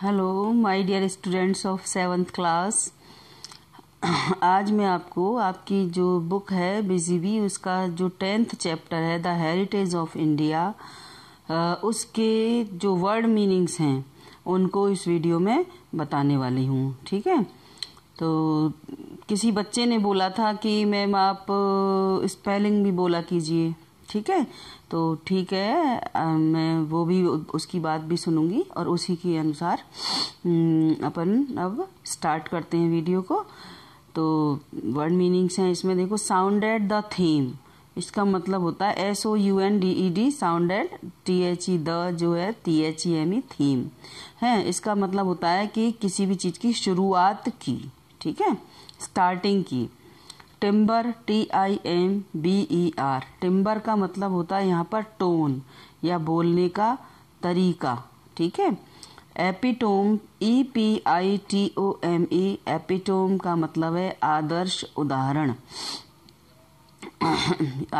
Hello my dear students of seventh class आज मैं आपको आपकी जो बुक है बीजीबी उसका जो टेंथ चैप्टर है द हेरिटेज ऑफ इंडिया उसके जो वर्ड मीनिंग्स हैं उनको इस वीडियो में बताने वाली हूँ ठीक है तो किसी बच्चे ने बोला था कि मैम आप स्पेलिंग भी बोला कीजिए ठीक है तो ठीक है मैं वो भी उसकी बात भी सुनूंगी और उसी के अनुसार हम्म, अपन अब स्टार्ट करते हैं वीडियो को तो वर्ड मीनिंग्स हैं इसमें देखो साउंडेड द थीम इसका मतलब होता है S O U N D E D sounded T H E the जो है T H E M E theme है इसका मतलब होता है कि किसी भी चीज़ की शुरुआत की ठीक है स्टार्टिंग की timber T I M B E R timber का मतलब होता है यहाँ पर टोन या बोलने का तरीका ठीक है epitome E P I T O M E epitome का मतलब है आदर्श उदाहरण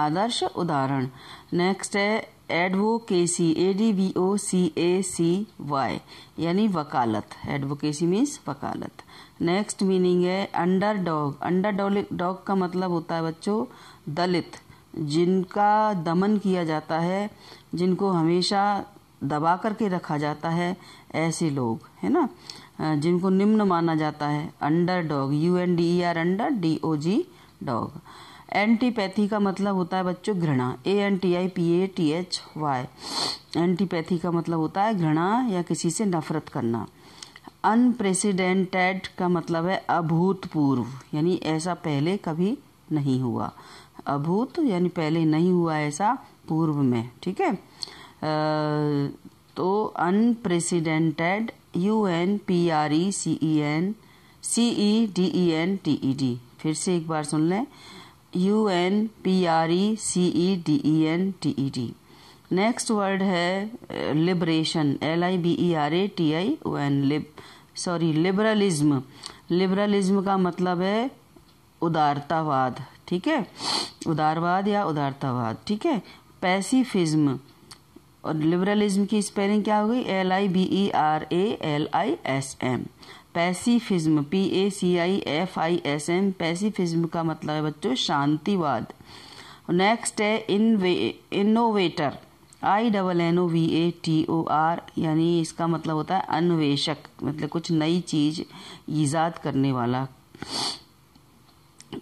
आदर्श उदाहरण नेक्स्ट है advocacy A D V O C A C Y यानी वकालत एडवोकेसी मीन्स वकालत नेक्स्ट मीनिंग है अंडर डॉग अंडर डॉग का मतलब होता है बच्चों दलित जिनका दमन किया जाता है जिनको हमेशा दबा करके रखा जाता है ऐसे लोग है ना जिनको निम्न माना जाता है underdog U N D E R under D O G dog antipathy का मतलब होता है बच्चों घृणा A N T I P A T H Y antipathy का मतलब होता है घृणा या किसी से नफरत करना अनप्रेसिडेंटेड का मतलब है अभूतपूर्व यानी ऐसा पहले कभी नहीं हुआ अभूत यानी पहले नहीं हुआ ऐसा पूर्व में ठीक है तो unprecedented U N P R E C E N C E D E N T E D फिर से एक बार सुन लें U N P R E C E D E N T E D next word है liberation L I B E R A T I O N lib sorry liberalism liberalism का मतलब है उदारतावाद ठीक है उदारवाद या उदारतावाद ठीक है पैसिफिज्म और लिबरलिज्म की स्पेलिंग क्या हो गई L I B E R A L I S M pacifism P A C I F I S M pacifism का मतलब है बच्चों शांतिवाद नेक्स्ट है innovator I double N O V A T O R यानी इसका मतलब होता है अन्वेषक मतलब कुछ नई चीज ईजाद करने वाला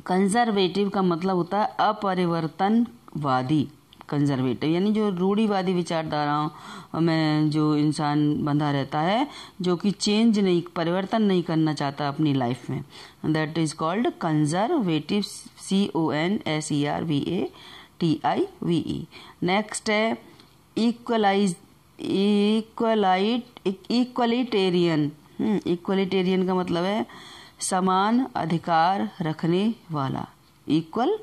कंजर्वेटिव का मतलब होता है अपरिवर्तनवादी कंजर्वेटिव यानी जो रूढ़ीवादी विचारधाराओं में जो इंसान बंधा रहता है जो कि चेंज नहीं परिवर्तन नहीं करना चाहता अपनी लाइफ में that is called conservative C O N S E R V A T I V E next है इक्वलाइज इक्वलाइट इक्वलिटेरियन इक्वलिटेरियन का मतलब है समान अधिकार रखने वाला इक्वल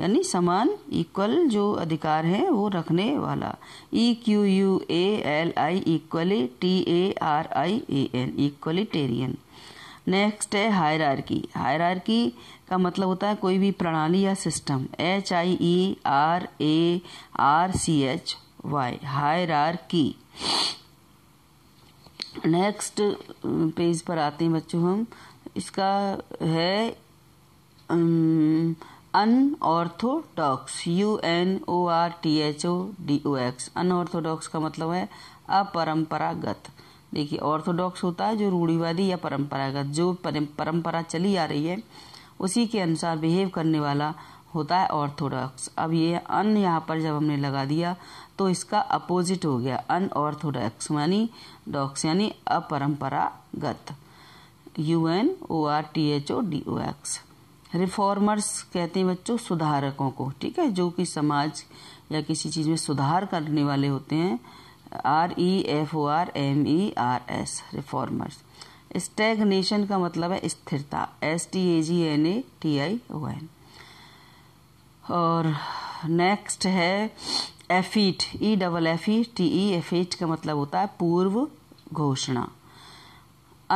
यानी समान इक्वल जो अधिकार है वो रखने वाला E Q U A L I equally T A R I A N egalitarian next है हायरार्की हायरार्की का मतलब होता है कोई भी प्रणाली या system H I E R A R C H higher R की नेक्स्ट पेज पर आते हैं बच्चों हम इसका है unorthodox U N O R T H O D O X unorthodox का मतलब है अपरंपरागत देखिए ऑर्थोडॉक्स होता है जो रूढ़िवादी या परंपरागत जो परंपरा चली आ रही है उसी के अनुसार बिहेव करने वाला होता है ऑर्थोडॉक्स अब ये अन यहाँ पर जब हमने लगा दिया तो इसका अपोजिट हो गया अन ऑर्थोडॉक्स यानी डॉक्स यानी अपरम्परागत U N O R T H O D O X reformers कहते हैं बच्चों सुधारकों को ठीक है जो कि समाज या किसी चीज़ में सुधार करने वाले होते हैं R E F O R M E R S reformers stagnation का मतलब है स्थिरता S T A G N A T I O N और नेक्स्ट है effete E double F E T E effete का मतलब होता है पूर्व घोषणा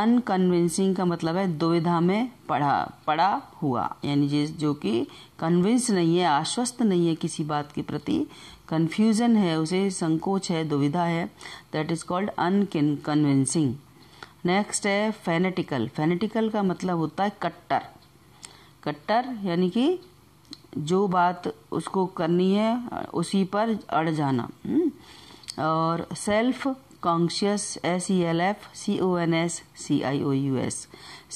अनकन्विंसिंग का मतलब है दुविधा में पड़ा पड़ा हुआ यानी जिस जो कि कन्विंस नहीं है आश्वस्त नहीं है किसी बात के प्रति कन्फ्यूजन है उसे संकोच है दुविधा है that is called unconvincing next है फेनेटिकल फेनेटिकल का मतलब होता है कट्टर कट्टर यानी कि जो बात उसको करनी है उसी पर अड़ जाना हम्म। और self conscious S E L F C O N S C I O U S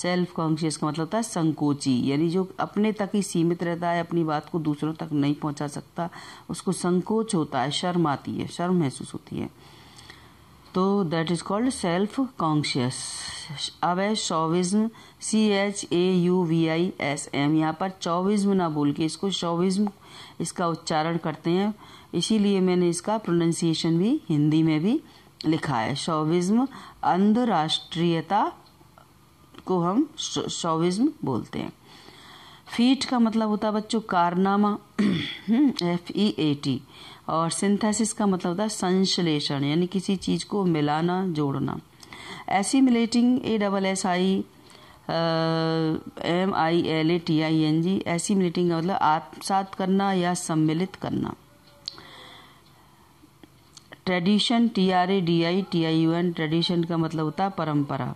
self conscious का मतलब होता है संकोची यानी जो अपने तक ही सीमित रहता है अपनी बात को दूसरों तक नहीं पहुंचा सकता उसको संकोच होता है शर्म आती है शर्म महसूस होती है तो that is called self conscious अब है chauvinism C H A U V I S M यहाँ पर चौविज्म ना बोल के इसको शोविज्म इसका उच्चारण करते हैं इसीलिए मैंने इसका प्रोनाउंसिएशन भी हिंदी में भी लिखा है शोविज्म अंधराष्ट्रीयता को हम शोविज्म बोलते हैं फीट का मतलब होता है बच्चों कारनामा एफ ई ए टी और सिंथेसिस का मतलब था संश्लेषण यानी किसी चीज़ को मिलाना जोड़ना assimilating A double S I M I L A T I N G assimilating का मतलब आत्मसात करना या सम्मिलित करना tradition T R A D I T I U N tradition का मतलब होता है परंपरा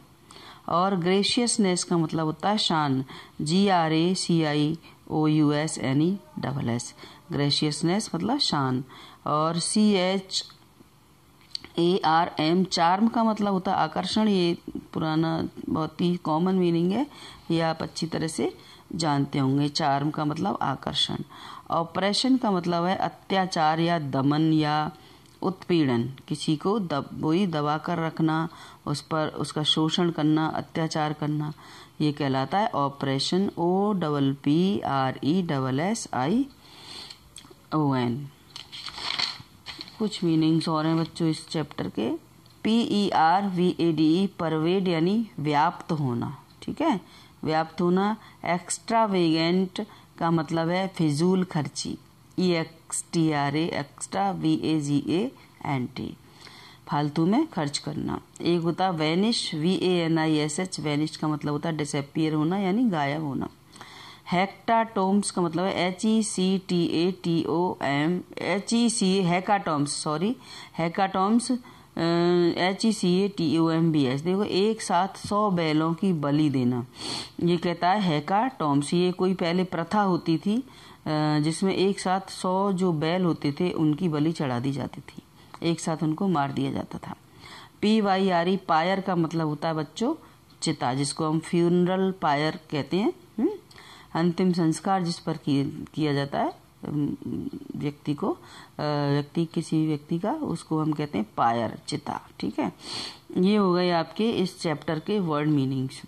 और ग्रेशियसनेस का मतलब होता है शान G R A C I O U S N E double S graciousness मतलब शान और C H A R M charm का मतलब होता है आकर्षण ये पुराना बहुत ही कॉमन मीनिंग है ये आप अच्छी तरह से जानते होंगे चार्म का मतलब आकर्षण ऑपरेशन का मतलब है अत्याचार या दमन या उत्पीड़न किसी को दब वही दबा कर रखना उस पर उसका शोषण करना अत्याचार करना ये कहलाता है oppression O double P R E double S I O N कुछ मीनिंग्स और हैं बच्चों इस चैप्टर के P E R V A D E pervade यानी व्याप्त होना ठीक है व्याप्त होना एक्स्ट्रा वेगेंट का मतलब है फिजूल खर्ची E X T R A extra V A G A N T फालतू में खर्च करना एक होता vanish V A N I S H vanish का मतलब होता है डिसपियर होना यानी गायब होना हेक्टाटोम्स का मतलब है H E C T A T O M H E C hecatombs sorry hecatombs H E C A T O M B S देखो एक साथ सौ बैलों की बलि देना ये कहता है हैकाटोम्स ये कोई पहले प्रथा होती थी जिसमें एक साथ सौ जो बैल होते थे उनकी बलि चढ़ा दी जाती थी एक साथ उनको मार दिया जाता था P Y R E pyre का मतलब होता है बच्चों चिता जिसको हम फ्यूनरल पायर कहते हैं अंतिम संस्कार जिस पर किया जाता है व्यक्ति को व्यक्ति किसी व्यक्ति का उसको हम कहते हैं पायर चिता ठीक है ये हो गए आपके इस चैप्टर के वर्ड मीनिंग्स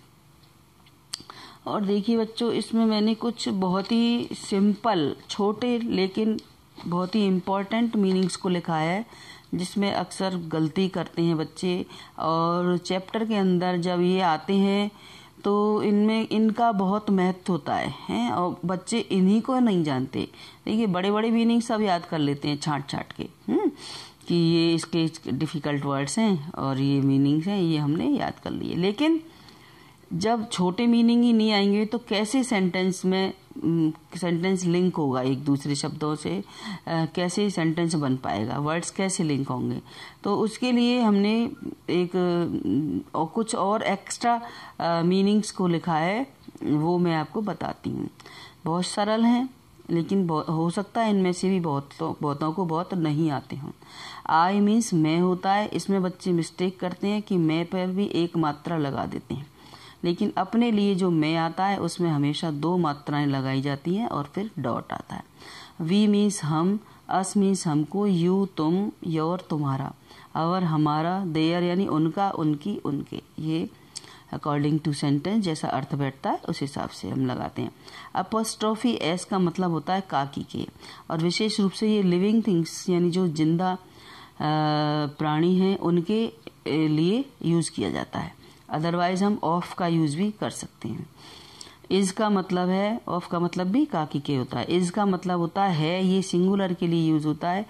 और देखिए बच्चों इसमें मैंने कुछ बहुत ही सिंपल छोटे लेकिन बहुत ही इम्पॉर्टेंट मीनिंग्स को लिखा है जिसमें अक्सर गलती करते हैं बच्चे और चैप्टर के अंदर जब ये आते हैं तो इनमें इनका बहुत महत्व होता है हैं और बच्चे इन्हीं को नहीं जानते देखिए बड़े बड़े मीनिंग सब याद कर लेते हैं छाट छाट के हम्म कि ये इसके डिफ़िकल्ट वर्ड्स हैं और ये मीनिंग्स हैं ये हमने याद कर लिए लेकिन जब छोटे मीनिंग ही नहीं आएंगे तो कैसे सेंटेंस में सेंटेंस हम्म, लिंक होगा एक दूसरे शब्दों से कैसे सेंटेंस बन पाएगा वर्ड्स कैसे लिंक होंगे तो उसके लिए हमने एक हम्म, और कुछ और एक्स्ट्रा मीनिंग्स को लिखा है वो मैं आपको बताती हूँ बहुत सरल हैं लेकिन हो सकता है इनमें से भी बहुत तो, बहुतों को बहुत नहीं आते हों आई मीन्स मैं होता है इसमें बच्चे मिस्टेक करते हैं कि मैं पर भी एक मात्रा लगा देते हैं लेकिन अपने लिए जो मैं आता है उसमें हमेशा दो मात्राएं लगाई जाती हैं और फिर डॉट आता है वी मीन्स हम अस मीन्स हमको यू तुम योर तुम्हारा और हमारा देयर यानी उनका उनकी उनके ये अकॉर्डिंग टू सेंटेंस जैसा अर्थ बैठता है उस हिसाब से हम लगाते हैं अपोस्ट्रॉफी एस का मतलब होता है काकी के और विशेष रूप से ये लिविंग थिंग्स यानी जो जिंदा प्राणी हैं उनके लिए यूज़ किया जाता है अदरवाइज हम ऑफ का यूज़ भी कर सकते हैं इज़ का मतलब है ऑफ का मतलब भी काकी के होता है इज़ का मतलब होता है ये सिंगुलर के लिए यूज़ होता है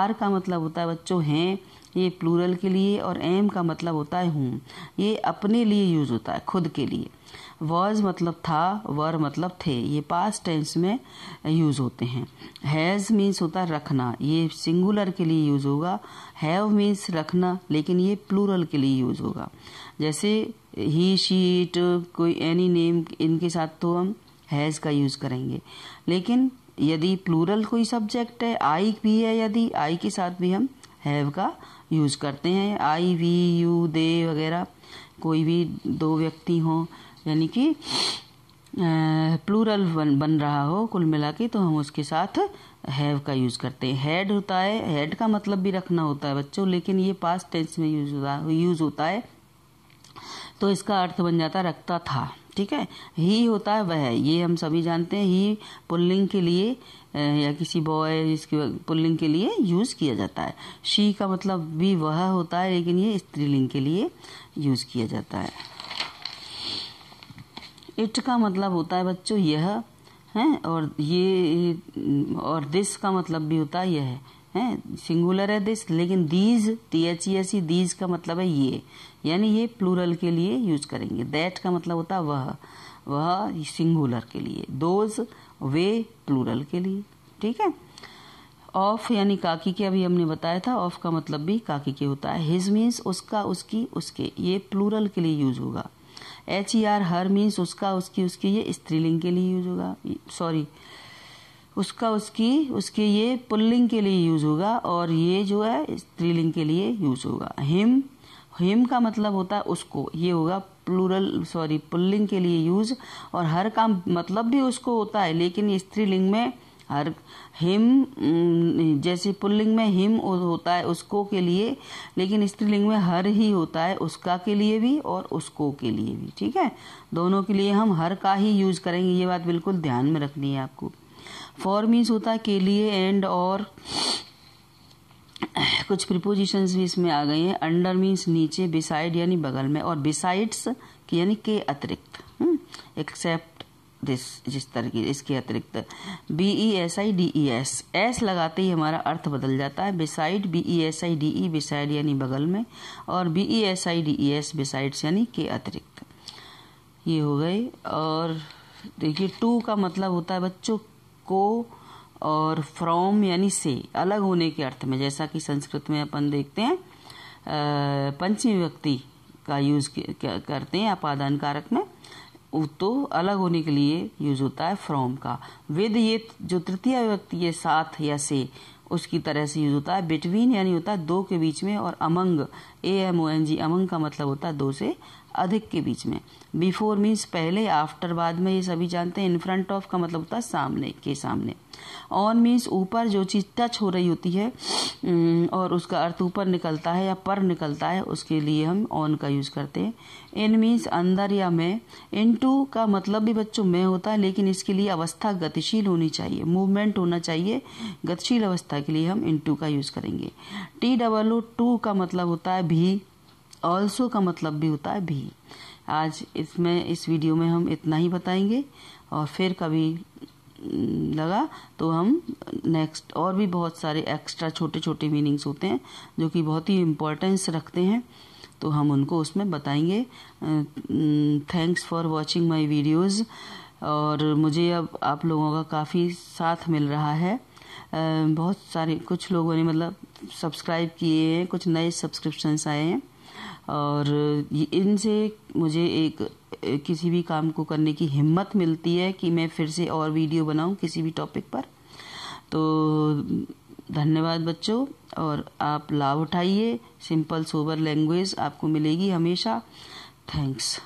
आर का मतलब होता है बच्चों हैं ये प्लूरल के लिए और एम का मतलब होता है हूँ ये अपने लिए यूज़ होता है खुद के लिए वॉज मतलब था वर मतलब थे ये पास्ट टेंस में यूज़ होते हैं हैज़ मीन्स होता है रखना ये सिंगुलर के लिए यूज़ होगा हैव मीन्स रखना लेकिन ये प्लूरल के लिए यूज़ होगा जैसे ही शीट कोई एनी नेम इनके साथ तो हम हैज़ का यूज़ करेंगे लेकिन यदि प्लूरल कोई सब्जेक्ट है आई भी है यदि आई के साथ भी हम हैव का यूज़ करते हैं आई वी यू दे वगैरह कोई भी दो व्यक्ति हों यानी कि प्लूरल बन बन रहा हो कुल मिला के तो हम उसके साथ हैव का यूज़ करते हैं हेड होता है हेड का मतलब भी रखना होता है बच्चों लेकिन ये पास्ट टेंस में यूज होता यूज़ होता है तो इसका अर्थ बन जाता रखता था ठीक है ही होता है वह ये हम सभी जानते हैं ही पुल्लिंग के लिए या किसी बॉय इसकी पुल्लिंग के लिए यूज़ किया जाता है शी का मतलब भी वह होता है लेकिन ये स्त्रीलिंग के लिए यूज़ किया जाता है इट का मतलब होता है बच्चों यह है और ये और दिस का मतलब भी होता है यह है सिंगुलर है दिस लेकिन these T H E S E these का मतलब है ये यानी ये प्लूरल के लिए यूज करेंगे दैट का मतलब होता है वह वह सिंगुलर के लिए दोज वे प्लूरल के लिए ठीक है ऑफ यानी काकी के अभी हमने बताया था ऑफ का मतलब भी काकी के होता है हिज मीन्स उसका उसकी उसके ये प्लूरल के लिए यूज होगा H E R her means उसका उसकी उसकी ये स्त्रीलिंग के लिए यूज होगा सॉरी उसका उसकी उसके ये पुल्लिंग के लिए यूज होगा और ये जो है स्त्रीलिंग के लिए यूज होगा हिम हिम का मतलब होता है उसको ये होगा प्लूरल सॉरी पुल्लिंग के लिए यूज और हर काम मतलब भी उसको होता है लेकिन स्त्रीलिंग में हर हिम जैसे पुल्लिंग में हिम होता है उसको के लिए लेकिन स्त्रीलिंग में हर ही होता है उसका के लिए भी और उसको के लिए भी ठीक है दोनों के लिए हम हर का ही यूज करेंगे ये बात बिल्कुल ध्यान में रखनी है आपको फॉर मीन्स होता है के लिए एंड और कुछ प्रिपोजिशंस भी इसमें आ गई हैं अंडर मीन्स नीचे बिसाइड यानी बगल में और बिसाइड्स यानी के अतिरिक्त एक्सेप्ट हम्म, दिस जिस तरह इसके अतिरिक्त B E S I D E S S लगाते ही हमारा अर्थ बदल जाता है beside B E S I D E beside यानी बगल में और B E S I D E S besides यानी के अतिरिक्त ये हो गए और देखिए टू का मतलब होता है बच्चों को और फ्रॉम यानी से अलग होने के अर्थ में जैसा कि संस्कृत में अपन देखते हैं पंचमी व्यक्ति का यूज़ करते हैं अपादान कारक में तो अलग होने के लिए यूज होता है फ्रॉम का विद ये जो तृतीय व्यक्ति है साथ या से उसकी तरह से यूज होता है बिटवीन यानी होता है दो के बीच में और among A M O N G among का मतलब होता है दो से अधिक के बीच में बिफोर मीन्स पहले आफ्टर बाद में ये सभी जानते हैं इन फ्रंट ऑफ का मतलब होता है सामने के सामने ऑन मीन्स ऊपर जो चीज़ टच हो रही होती है और उसका अर्थ ऊपर निकलता है या पर निकलता है उसके लिए हम ऑन का यूज़ करते हैं इन मीन्स अंदर या मैं इन टू का मतलब भी बच्चों मैं होता है लेकिन इसके लिए अवस्था गतिशील होनी चाहिए मूवमेंट होना चाहिए गतिशील अवस्था के लिए हम इन टू का यूज़ करेंगे टी डबल ओ टू का मतलब होता है भी ऑल्सो का मतलब भी होता है भी आज इसमें इस वीडियो में हम इतना ही बताएंगे और फिर कभी लगा तो हम नेक्स्ट और भी बहुत सारे एक्स्ट्रा छोटे छोटे मीनिंग्स होते हैं जो कि बहुत ही इम्पोर्टेंस रखते हैं तो हम उनको उसमें बताएंगे thanks for watching my videos और मुझे अब आप लोगों का काफ़ी साथ मिल रहा है बहुत सारे कुछ लोगों ने मतलब सब्सक्राइब किए हैं कुछ नए सब्सक्रिप्शंस आए हैं और इनसे मुझे एक किसी भी काम को करने की हिम्मत मिलती है कि मैं फिर से और वीडियो बनाऊं किसी भी टॉपिक पर तो धन्यवाद बच्चों और आप लाभ उठाइए सिंपल सोबर लैंग्वेज आपको मिलेगी हमेशा थैंक्स